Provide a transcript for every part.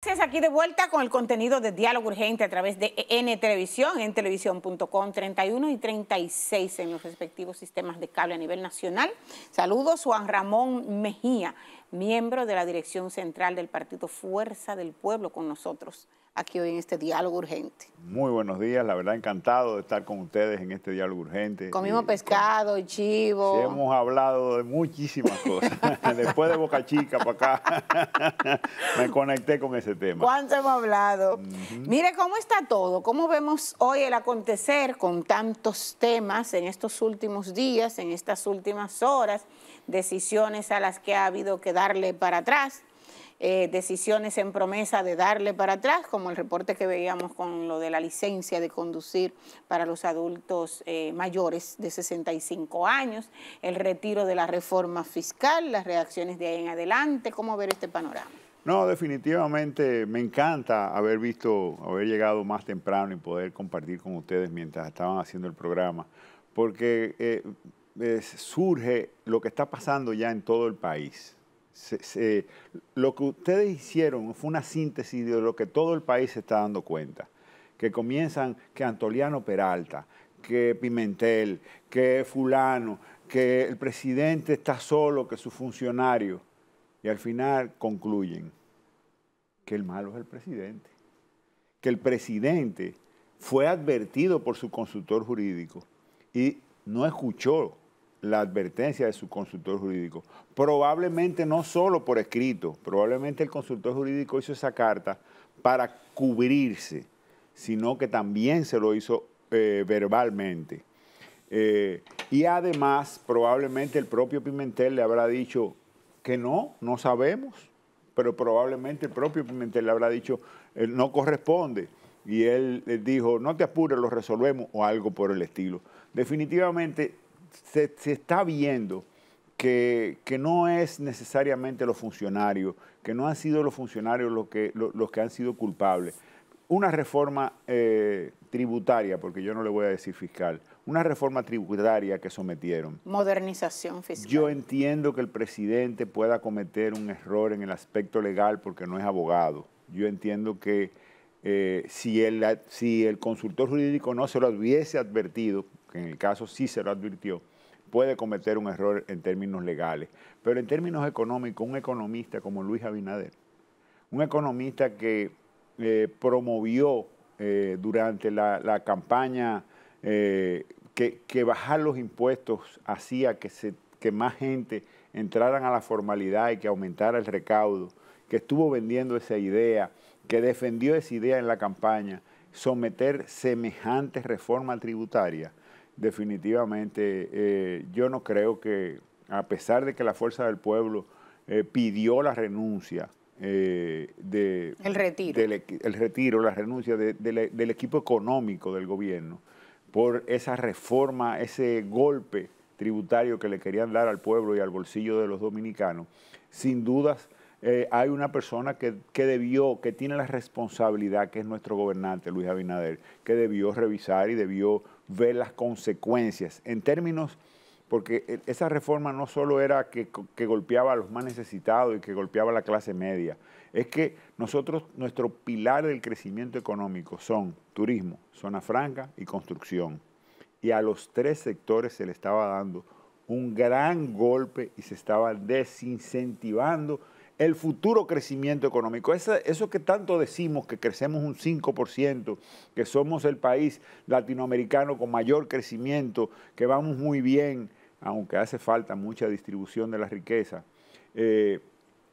Gracias, aquí de vuelta con el contenido de Diálogo Urgente a través de e N Televisión, en televisión.com 31 y 36 en los respectivos sistemas de cable a nivel nacional. Saludos, Juan Ramón Mejía miembro de la Dirección Central del Partido Fuerza del Pueblo, con nosotros aquí hoy en este diálogo urgente. Muy buenos días, la verdad encantado de estar con ustedes en este diálogo urgente. Comimos pescado, y chivo. hemos hablado de muchísimas cosas. Después de Boca Chica para acá, me conecté con ese tema. ¿Cuánto hemos hablado? Mire cómo está todo, cómo vemos hoy el acontecer con tantos temas en estos últimos días, en estas últimas horas decisiones a las que ha habido que darle para atrás, eh, decisiones en promesa de darle para atrás, como el reporte que veíamos con lo de la licencia de conducir para los adultos eh, mayores de 65 años, el retiro de la reforma fiscal, las reacciones de ahí en adelante, ¿cómo ver este panorama? No, definitivamente me encanta haber visto, haber llegado más temprano y poder compartir con ustedes mientras estaban haciendo el programa, porque eh, surge lo que está pasando ya en todo el país. lo que ustedes hicieron fue una síntesis de lo que todo el país se está dando cuenta, que comienzan que Antoliano Peralta, que Pimentel, que fulano, que el presidente está solo, que su funcionario, y al final concluyen que el malo es el presidente, que el presidente fue advertido por su consultor jurídico y no escuchó la advertencia de su consultor jurídico. Probablemente no solo por escrito, probablemente el consultor jurídico hizo esa carta para cubrirse, sino que también se lo hizo eh, verbalmente. Eh, y además, probablemente el propio Pimentel le habrá dicho que no, no sabemos, pero probablemente el propio Pimentel le habrá dicho, eh, no corresponde. Y él dijo, no te apures, lo resolvemos, o algo por el estilo. Definitivamente, se, está viendo que, no es necesariamente los funcionarios, que no han sido los funcionarios los que, los, que han sido culpables. Una reforma eh, tributaria, porque yo no le voy a decir fiscal, una reforma tributaria que sometieron. Modernización fiscal. Yo entiendo que el presidente pueda cometer un error en el aspecto legal porque no es abogado. Yo entiendo que eh, si, si el consultor jurídico no se lo hubiese advertido, que en el caso sí se lo advirtió, puede cometer un error en términos legales. Pero en términos económicos, un economista como Luis Abinader, un economista que eh, promovió eh, durante la, campaña eh, que, bajar los impuestos hacía que, más gente entraran a la formalidad y que aumentara el recaudo, que estuvo vendiendo esa idea, que defendió esa idea en la campaña, someter semejantes reformas tributarias definitivamente eh, yo no creo que, a pesar de que la fuerza del pueblo eh, pidió la renuncia eh, de, el retiro. Del, el retiro, la renuncia del equipo económico del gobierno por esa reforma, ese golpe tributario que le querían dar al pueblo y al bolsillo de los dominicanos, sin dudas hay una persona que, que, debió, que tiene la responsabilidad, que es nuestro gobernante Luis Abinader, que debió revisar y debió ver las consecuencias en términos, porque e, esa reforma no solo era que, que, golpeaba a los más necesitados y que golpeaba a la clase media, es que nosotros, nuestro pilar del crecimiento económico son turismo, zona franca y construcción. Y a los tres sectores se le estaba dando un gran golpe y se estaba desincentivando el futuro crecimiento económico. Eso, eso que tanto decimos que crecemos un 5%, que somos el país latinoamericano con mayor crecimiento, que vamos muy bien, aunque hace falta mucha distribución de la riqueza, eh,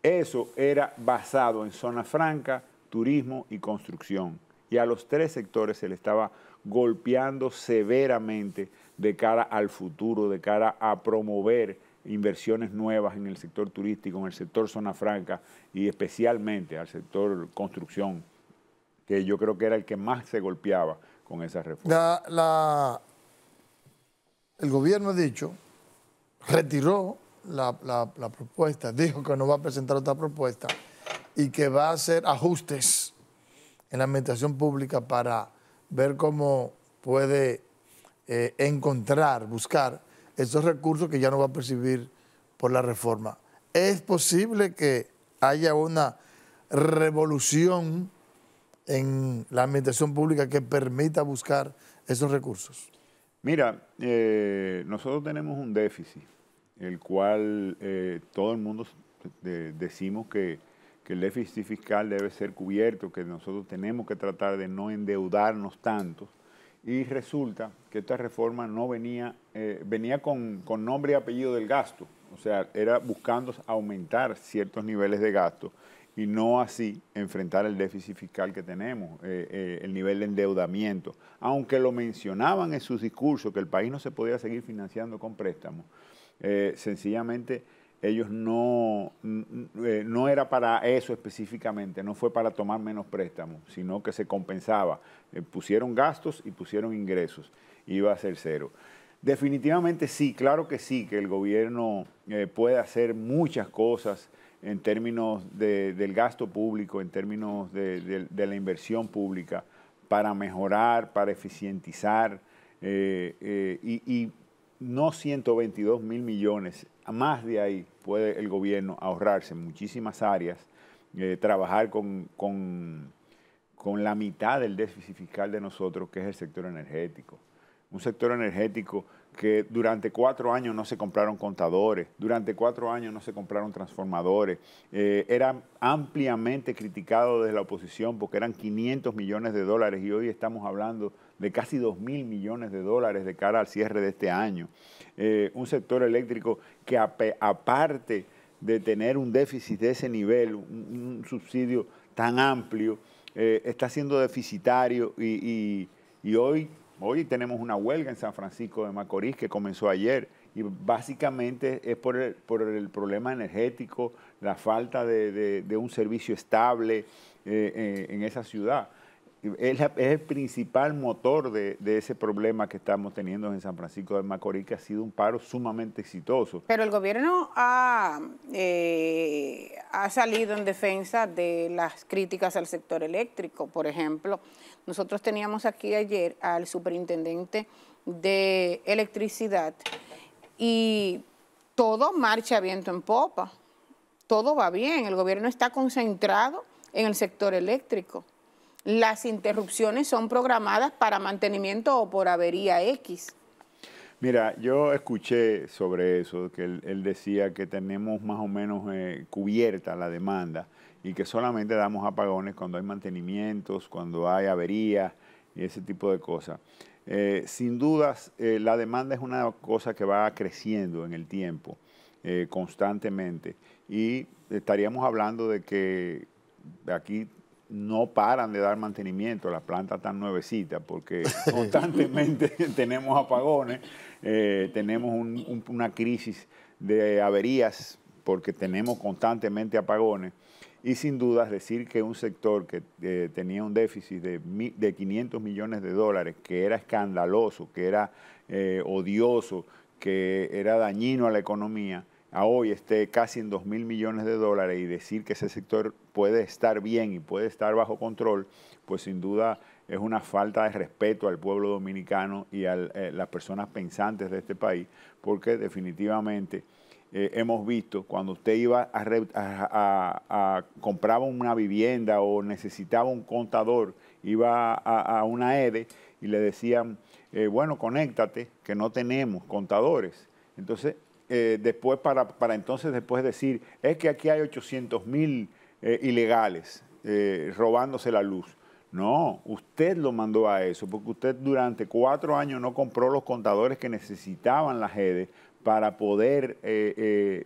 eso era basado en zona franca, turismo y construcción. Y a los tres sectores se le estaba golpeando severamente de cara al futuro, de cara a promover inversiones nuevas en el sector turístico, en el sector zona franca y especialmente al sector construcción, que yo creo que era el que más se golpeaba con esa reforma. el gobierno ha dicho, retiró la, propuesta, dijo que no va a presentar otra propuesta y que va a hacer ajustes en la administración pública para ver cómo puede eh, encontrar, buscar esos recursos que ya no va a percibir por la reforma. Es posible que haya una revolución en la administración pública que permita buscar esos recursos. Mira, eh, nosotros tenemos un déficit, el cual eh, todo el mundo decimos que el déficit fiscal debe ser cubierto, que nosotros tenemos que tratar de no endeudarnos tanto y resulta que esta reforma no venía, eh, venía con, nombre y apellido del gasto, o sea, era buscando aumentar ciertos niveles de gasto y no así enfrentar el déficit fiscal que tenemos, eh, eh, el nivel de endeudamiento. Aunque lo mencionaban en sus discursos que el país no se podía seguir financiando con préstamos, sencillamente ellos no, eh, no era para eso específicamente, no fue para tomar menos préstamos, sino que se compensaba. Eh, pusieron gastos y pusieron ingresos, iba a ser cero. Definitivamente sí, claro que sí, que el gobierno eh, puede hacer muchas cosas en términos del gasto público, en términos de, la inversión pública, para mejorar, para eficientizar y no 122 mil millones, más de ahí puede el gobierno ahorrarse en muchísimas áreas, eh, trabajar con, la mitad del déficit fiscal de nosotros, que es el sector energético. Un sector energético que durante cuatro años no se compraron contadores, durante cuatro años no se compraron transformadores, eh, era ampliamente criticado desde la oposición porque eran 500 millones de dólares y hoy estamos hablando de casi 2 mil millones de dólares de cara al cierre de este año. Eh, un sector eléctrico que aparte de tener un déficit de ese nivel, un, subsidio tan amplio, eh, está siendo deficitario y, hoy, hoy tenemos una huelga en San Francisco de Macorís que comenzó ayer y básicamente es por el, problema energético, la falta de, un servicio estable eh, en esa ciudad es, el principal motor de, ese problema que estamos teniendo en San Francisco de Macorís, que ha sido un paro sumamente exitoso. Pero el gobierno ha, eh, ha salido en defensa de las críticas al sector eléctrico. Por ejemplo, nosotros teníamos aquí ayer al superintendente de electricidad y todo marcha viento en popa, todo va bien, el gobierno está concentrado en el sector eléctrico las interrupciones son programadas para mantenimiento o por avería X. Mira, yo escuché sobre eso, que él, decía que tenemos más o menos eh, cubierta la demanda y que solamente damos apagones cuando hay mantenimientos, cuando hay avería y ese tipo de cosas. Eh, sin dudas, eh, la demanda es una cosa que va creciendo en el tiempo, constantemente, y estaríamos hablando de que aquí no paran de dar mantenimiento, a las plantas tan nuevecitas porque constantemente tenemos apagones, eh, tenemos una crisis de averías porque tenemos constantemente apagones. Y sin dudas decir que un sector que eh, tenía un déficit de, 500 millones de dólares, que era escandaloso, que era eh, odioso, que era dañino a la economía, a hoy esté casi en 2 mil millones de dólares y decir que ese sector puede estar bien y puede estar bajo control, pues sin duda es una falta de respeto al pueblo dominicano y a eh, las personas pensantes de este país, porque definitivamente eh, hemos visto cuando usted iba a, a, compraba una vivienda o necesitaba un contador, iba a, una EDE e y le decían, eh, bueno, conéctate, que no tenemos contadores. Entonces, después para, para entonces después decir, es que aquí hay 800 mil eh, ilegales, eh, robándose la luz. No, usted lo mandó a eso, porque usted durante cuatro años no compró los contadores que necesitaban las GEDE e para poder eh,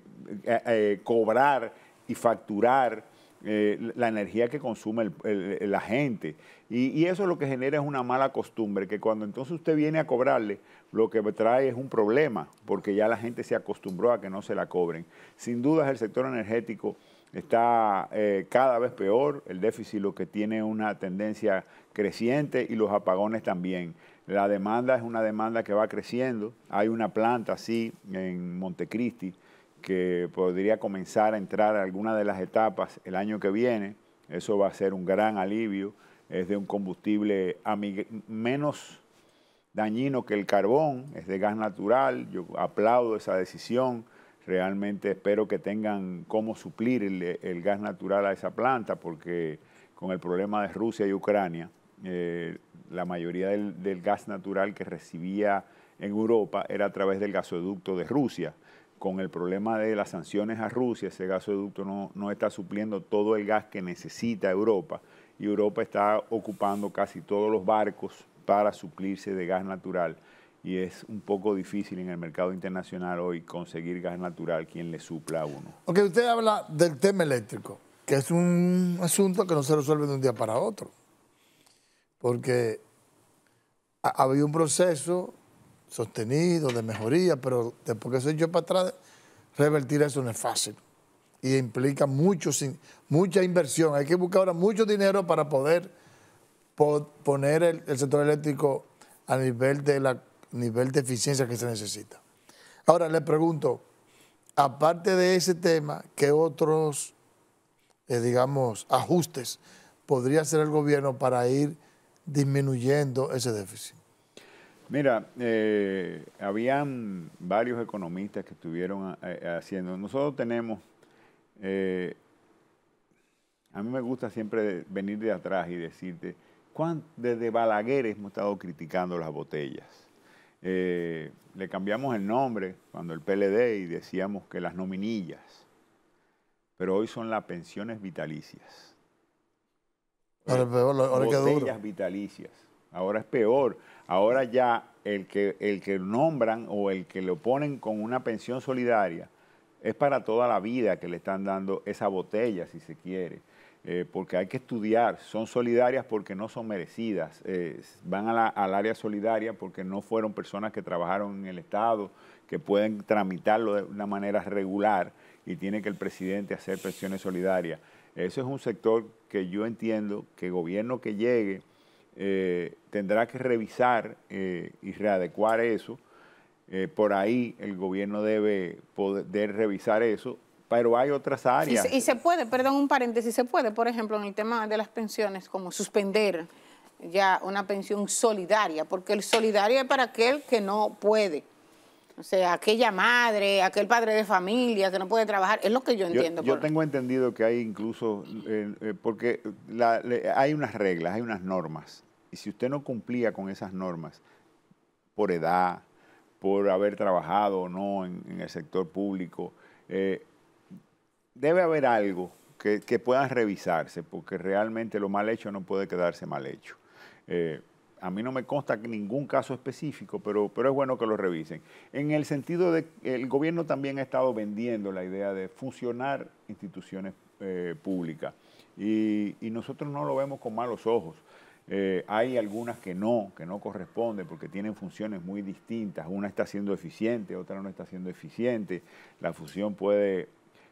cobrar y facturar la energía que consume la gente. Y, eso lo que genera es una mala costumbre, que cuando entonces usted viene a cobrarle, lo que trae es un problema, porque ya la gente se acostumbró a que no se la cobren. Sin duda es el sector energético está eh, cada vez peor, el déficit lo que tiene una tendencia creciente y los apagones también. La demanda es una demanda que va creciendo, hay una planta así en Montecristi que podría comenzar a entrar a alguna de las etapas el año que viene, eso va a ser un gran alivio, es de un combustible menos dañino que el carbón, es de gas natural, yo aplaudo esa decisión, Realmente espero que tengan cómo suplir el, gas natural a esa planta, porque con el problema de Rusia y Ucrania, eh, la mayoría del, gas natural que recibía en Europa era a través del gasoducto de Rusia con el problema de las sanciones a Rusia, ese gasoducto no, no, está supliendo todo el gas que necesita Europa y Europa está ocupando casi todos los barcos para suplirse de gas natural y es un poco difícil en el mercado internacional hoy conseguir gas natural quien le supla a uno. Ok, usted habla del tema eléctrico, que es un asunto que no se resuelve de un día para otro, porque ha, habido un proceso sostenido de mejoría, pero después que se hecho para atrás, revertir eso no es fácil y implica mucho, mucha inversión. Hay que buscar ahora mucho dinero para poder poner el sector eléctrico a nivel de la nivel de eficiencia que se necesita. Ahora le pregunto, aparte de ese tema, ¿qué otros, eh, digamos, ajustes podría hacer el gobierno para ir disminuyendo ese déficit? Mira, eh, habían varios economistas que estuvieron eh, haciendo. Nosotros tenemos, a mí me gusta siempre venir de atrás y decirte, ¿cuán, desde Balagueres hemos estado criticando las botellas. Eh, le cambiamos el nombre cuando el PLD y decíamos que las nominillas, pero hoy son las pensiones vitalicias. Ahora es peor, ahora vitalicias. Ahora es peor. Ahora ya el que, el que nombran o el que lo ponen con una pensión solidaria es para toda la vida que le están dando esa botella, si se quiere, eh, porque hay que estudiar, son solidarias porque no son merecidas, eh, van al área solidaria porque no fueron personas que trabajaron en el Estado, que pueden tramitarlo de una manera regular y tiene que el presidente hacer presiones solidarias. Eso es un sector que yo entiendo que el gobierno que llegue eh, tendrá que revisar y readecuar eso eh, por ahí el gobierno debe poder revisar eso, pero hay otras áreas. Y se, puede, perdón, un paréntesis, se puede, por ejemplo, en el tema de las pensiones, como suspender ya una pensión solidaria, porque el solidario es para aquel que no puede. O sea, aquella madre, aquel padre de familia que no puede trabajar, es lo que yo entiendo. Yo, tengo entendido que hay incluso, eh, eh, porque hay unas reglas, hay unas normas, y si usted no cumplía con esas normas, por edad, por haber trabajado o no en, el sector público. Eh, debe haber algo que, que puedan revisarse, porque realmente lo mal hecho no puede quedarse mal hecho. Eh, a mí no me consta ningún caso específico, pero, pero es bueno que lo revisen. En el sentido de que el gobierno también ha estado vendiendo la idea de fusionar instituciones eh, públicas y, nosotros no lo vemos con malos ojos. Eh, hay algunas que no, que no corresponden porque tienen funciones muy distintas. Una está siendo eficiente, otra no está siendo eficiente. La fusión puede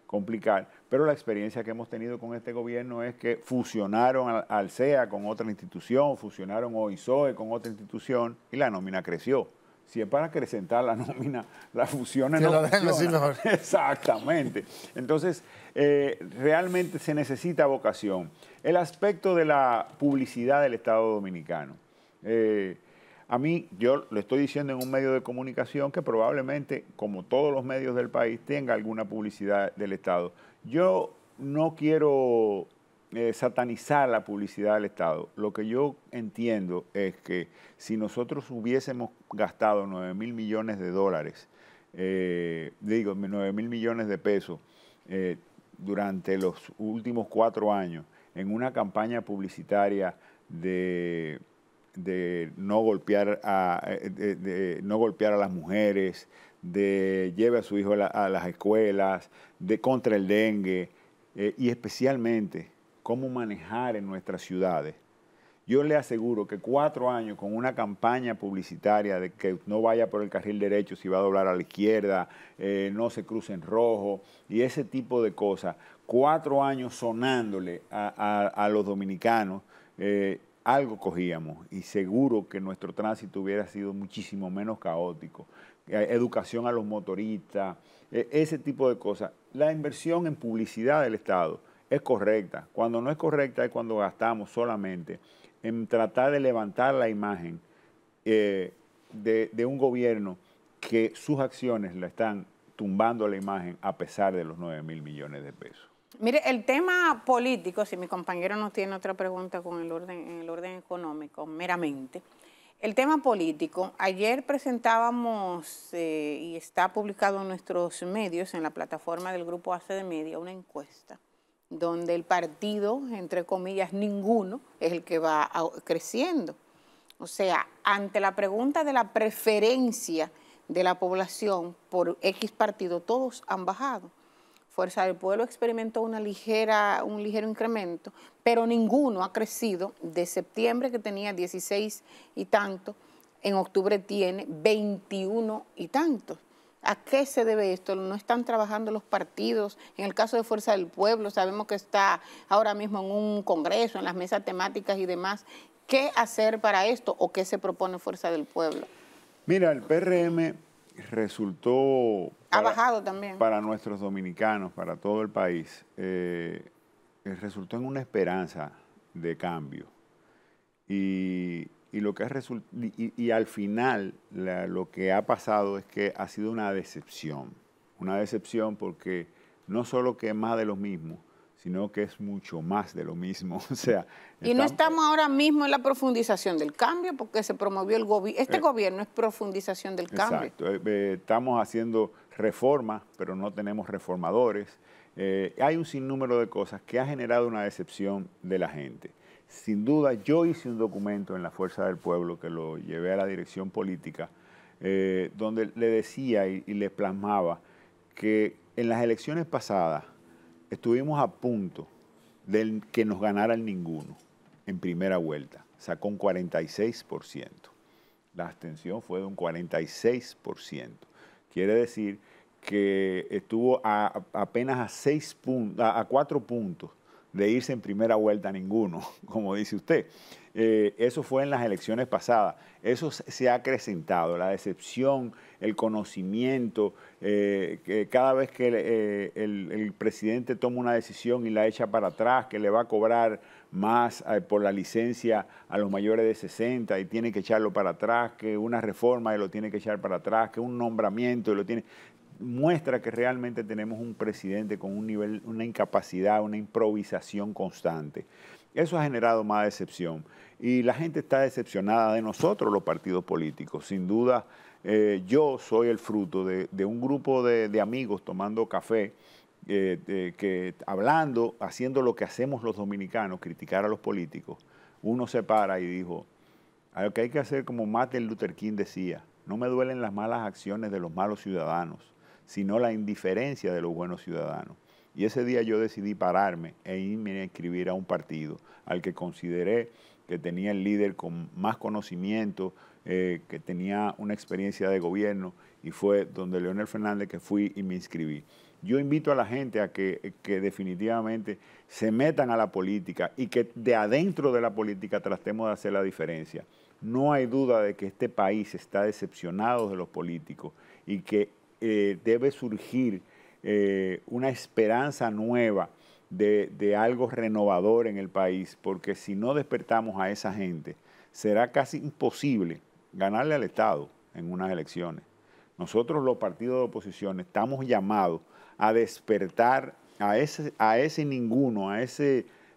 complicar, pero la experiencia que hemos tenido con este gobierno es que fusionaron al, al CEA con otra institución, fusionaron OISOE con otra institución y la nómina creció si es para acrecentar la nómina, la fusión es lo mejor. Exactamente. Entonces, eh, realmente se necesita vocación. El aspecto de la publicidad del Estado Dominicano. Eh, a mí, yo lo estoy diciendo en un medio de comunicación que probablemente, como todos los medios del país, tenga alguna publicidad del Estado. Yo no quiero eh, satanizar la publicidad del Estado. Lo que yo entiendo es que si nosotros hubiésemos gastado 9 mil millones de dólares, eh, digo, 9 mil millones de pesos eh, durante los últimos cuatro años en una campaña publicitaria de, no, golpear a, de, no golpear a las mujeres, de lleve a su hijo a las escuelas, de contra el dengue, y especialmente cómo manejar en nuestras ciudades, yo le aseguro que cuatro años con una campaña publicitaria de que no vaya por el carril derecho si va a doblar a la izquierda, eh, no se cruce en rojo y ese tipo de cosas, cuatro años sonándole a, los dominicanos, eh, algo cogíamos y seguro que nuestro tránsito hubiera sido muchísimo menos caótico. Eh, educación a los motoristas, e, ese tipo de cosas. La inversión en publicidad del Estado es correcta. Cuando no es correcta es cuando gastamos solamente en tratar de levantar la imagen eh, de, un gobierno que sus acciones la están tumbando la imagen a pesar de los 9 mil millones de pesos. Mire, el tema político, si mi compañero no tiene otra pregunta con el orden, en el orden económico, meramente. El tema político, ayer presentábamos eh, y está publicado en nuestros medios, en la plataforma del grupo Hace de Media, una encuesta donde el partido, entre comillas, ninguno es el que va creciendo. O sea, ante la pregunta de la preferencia de la población por X partido, todos han bajado. Fuerza del Pueblo experimentó una ligera, un ligero incremento, pero ninguno ha crecido de septiembre que tenía 16 y tanto, en octubre tiene 21 y tanto. ¿A qué se debe esto? ¿No están trabajando los partidos? En el caso de Fuerza del Pueblo, sabemos que está ahora mismo en un congreso, en las mesas temáticas y demás. ¿Qué hacer para esto o qué se propone Fuerza del Pueblo? Mira, el PRM resultó... ha bajado también. Para nuestros dominicanos, para todo el país, eh, resultó en una esperanza de cambio. Y y, lo que ha y, y, al final lo que ha pasado es que ha sido una decepción. Una decepción porque no solo que es más de lo mismo, sino que es mucho más de lo mismo. O sea, y no estamos ahora mismo en la profundización del cambio porque se promovió el gobierno. Este eh, gobierno es profundización del cambio. Eh, eh, estamos haciendo reformas, pero no tenemos reformadores. hay un sinnúmero de cosas que ha generado una decepción de la gente. Sin duda, yo hice un documento en la Fuerza del Pueblo que lo llevé a la dirección política, eh, donde le decía y, le plasmaba que en las elecciones pasadas estuvimos a punto de que nos ganara el ninguno en primera vuelta. Sacó un 46%. La abstención fue de un 46%. Quiere decir que estuvo apenas a, seis puntos, a cuatro puntos de irse en primera vuelta ninguno, como dice usted. Eh, eso fue en las elecciones pasadas. Eso se ha acrecentado, la decepción, el conocimiento. Eh, que cada vez que eh, el, el, presidente toma una decisión y la echa para atrás, que le va a cobrar más por la licencia a los mayores de 60 y tiene que echarlo para atrás, que una reforma y lo tiene que echar para atrás, que un nombramiento y lo tiene muestra que realmente tenemos un presidente con un nivel, una incapacidad, una improvisación constante. Eso ha generado más decepción y la gente está decepcionada de nosotros, los partidos políticos. Sin duda, eh, yo soy el fruto de, un grupo de, amigos tomando café, eh, que hablando, haciendo lo que hacemos los dominicanos, criticar a los políticos. Uno se para y dijo, lo ah, que hay que hacer como Martin Luther King decía, no me duelen las malas acciones de los malos ciudadanos, sino la indiferencia de los buenos ciudadanos. Y ese día yo decidí pararme e irme a inscribir a un partido al que consideré que tenía el líder con más conocimiento, eh, que tenía una experiencia de gobierno, y fue donde Leonel Fernández que fui y me inscribí. Yo invito a la gente a que, que, definitivamente se metan a la política y que de adentro de la política tratemos de hacer la diferencia. No hay duda de que este país está decepcionado de los políticos y que eh, debe surgir eh, una esperanza nueva de, algo renovador en el país, porque si no despertamos a esa gente, será casi imposible ganarle al Estado en unas elecciones. Nosotros los partidos de oposición estamos llamados a despertar a ese, a ese ninguno, a esa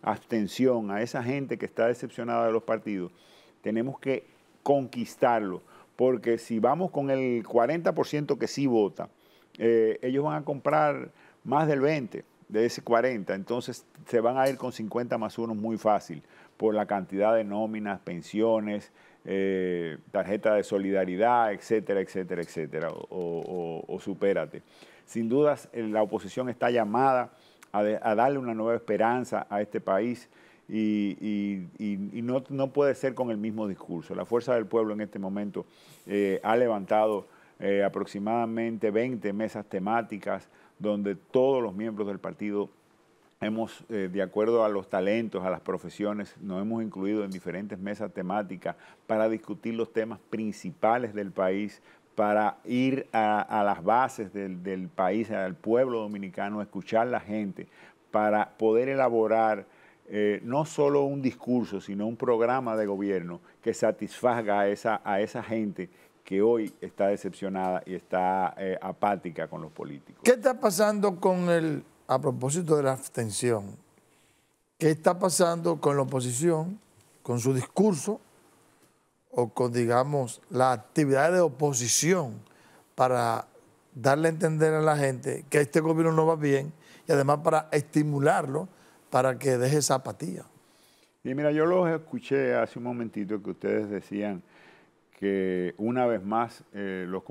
abstención, a esa gente que está decepcionada de los partidos. Tenemos que conquistarlo porque si vamos con el 40% que sí vota, eh, ellos van a comprar más del 20 de ese 40, entonces se van a ir con 50 más 1 muy fácil por la cantidad de nóminas, pensiones, eh, tarjeta de solidaridad, etcétera, etcétera, etcétera, o, supérate. Sin dudas, la oposición está llamada a darle una nueva esperanza a este país y, no, puede ser con el mismo discurso. La fuerza del pueblo en este momento eh, ha levantado eh, aproximadamente 20 mesas temáticas donde todos los miembros del partido hemos, eh, de acuerdo a los talentos, a las profesiones, nos hemos incluido en diferentes mesas temáticas para discutir los temas principales del país, para ir a, las bases del, del país, al pueblo dominicano, escuchar a la gente, para poder elaborar eh, no solo un discurso, sino un programa de gobierno que satisfaga a esa, gente que hoy está decepcionada y está eh, apática con los políticos. ¿Qué está pasando con el, a propósito de la abstención, qué está pasando con la oposición, con su discurso o con, digamos, la actividad de oposición para darle a entender a la gente que este gobierno no va bien y además para estimularlo para que deje esa apatía. Y mira, yo los escuché hace un momentito que ustedes decían que una vez más eh, los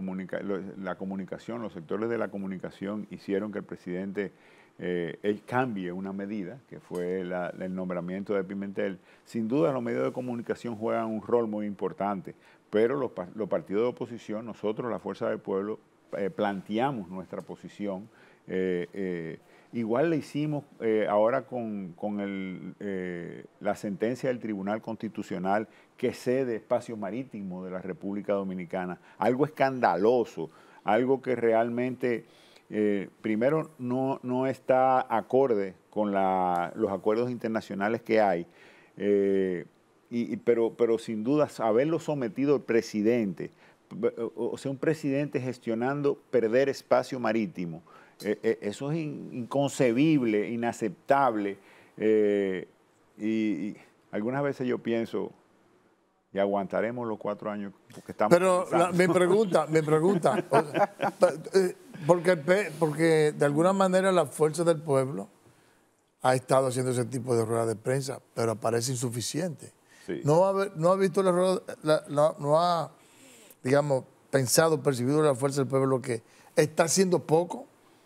la comunicación, los sectores de la comunicación hicieron que el presidente eh, cambie una medida, que fue el nombramiento de Pimentel. Sin duda los medios de comunicación juegan un rol muy importante, pero los, los partidos de oposición, nosotros, la Fuerza del Pueblo, eh, planteamos nuestra posición. Igual le hicimos eh, ahora con, con eh, la sentencia del Tribunal Constitucional que cede espacio marítimo de la República Dominicana. Algo escandaloso, algo que realmente, eh, primero, no, está acorde con los acuerdos internacionales que hay. pero, pero sin duda, haberlo sometido el presidente o sea, un presidente gestionando perder espacio marítimo. Eh, eh, eso es inconcebible, inaceptable. Eh, y, algunas veces yo pienso, y aguantaremos los cuatro años que estamos... Pero me pregunta, me pregunta, porque, porque de alguna manera la fuerza del pueblo ha estado haciendo ese tipo de ruedas de prensa, pero parece insuficiente. No, ha, visto la error no ha digamos, pensado, percibido de la fuerza del pueblo que está haciendo poco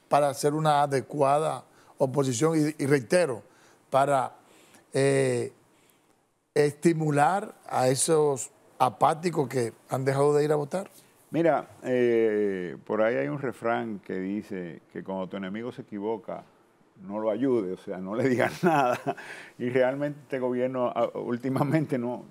para hacer una adecuada oposición y, reitero, para eh, estimular a esos apáticos que han dejado de ir a votar? Mira, eh, por ahí hay un refrán que dice que cuando tu enemigo se equivoca, no lo ayude, o sea, no le digas nada. Y realmente este gobierno ah, últimamente no,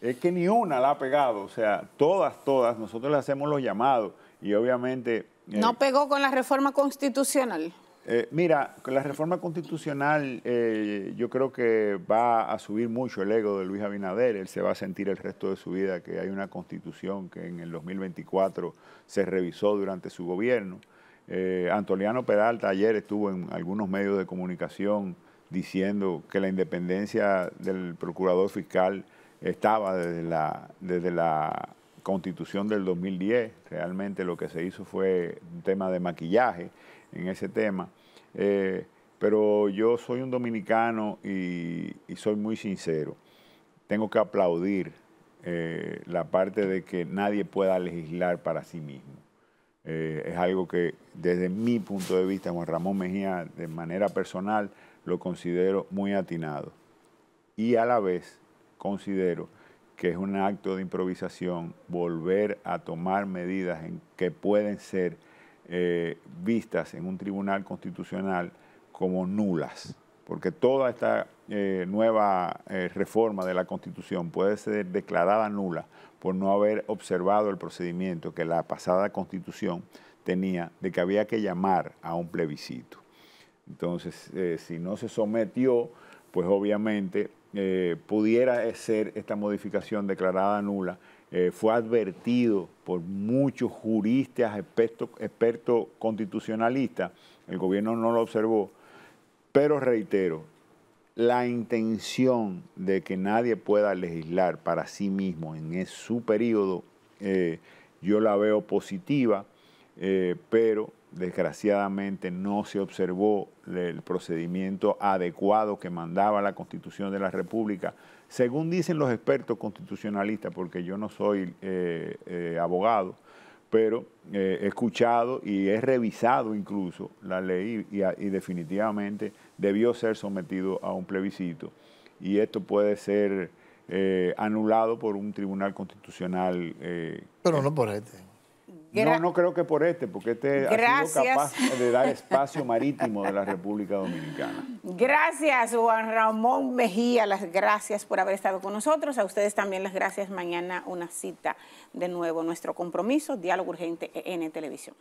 es que ni una la ha pegado, o sea, todas, todas, nosotros le hacemos los llamados y obviamente... Eh, ¿No pegó con la reforma constitucional? Eh, mira, mira, la reforma constitucional eh, yo creo que va a subir mucho el ego de Luis Abinader, él se va a sentir el resto de su vida que hay una constitución que en el 2024 se revisó durante su gobierno. Antoliano Peralta ayer estuvo en algunos medios de comunicación diciendo que la independencia del procurador fiscal estaba desde la, desde la constitución del 2010. Realmente lo que se hizo fue un tema de maquillaje en ese tema. Eh, pero yo soy un dominicano y, soy muy sincero. Tengo que aplaudir eh, la parte de que nadie pueda legislar para sí mismo. Eh, es algo que desde mi punto de vista, Juan Ramón Mejía, de manera personal, lo considero muy atinado. Y a la vez considero que es un acto de improvisación volver a tomar medidas en que pueden ser eh, vistas en un tribunal constitucional como nulas, porque toda esta eh, nueva eh, reforma de la Constitución puede ser declarada nula por no haber observado el procedimiento que la pasada Constitución tenía de que había que llamar a un plebiscito. Entonces, si no se sometió, pues obviamente eh, pudiera ser esta modificación declarada nula, eh, fue advertido por muchos juristas, expertos, constitucionalistas, el gobierno no lo observó, pero reitero, la intención de que nadie pueda legislar para sí mismo en su periodo, eh, yo la veo positiva, pero desgraciadamente no se observó el procedimiento adecuado que mandaba la Constitución de la República, según dicen los expertos constitucionalistas, porque yo no soy eh, eh, abogado, pero eh, he escuchado y he revisado incluso la ley y, y, definitivamente debió ser sometido a un plebiscito y esto puede ser anulado por un tribunal constitucional. pero no por este. No, no creo que por este, porque este ha sido capaz de dar espacio marítimo de la República Dominicana. Gracias, Juan Ramón Mejía. Las gracias por haber estado con nosotros. A ustedes también las gracias. Mañana una cita de nuevo. Nuestro compromiso, Diálogo Urgente en Televisión.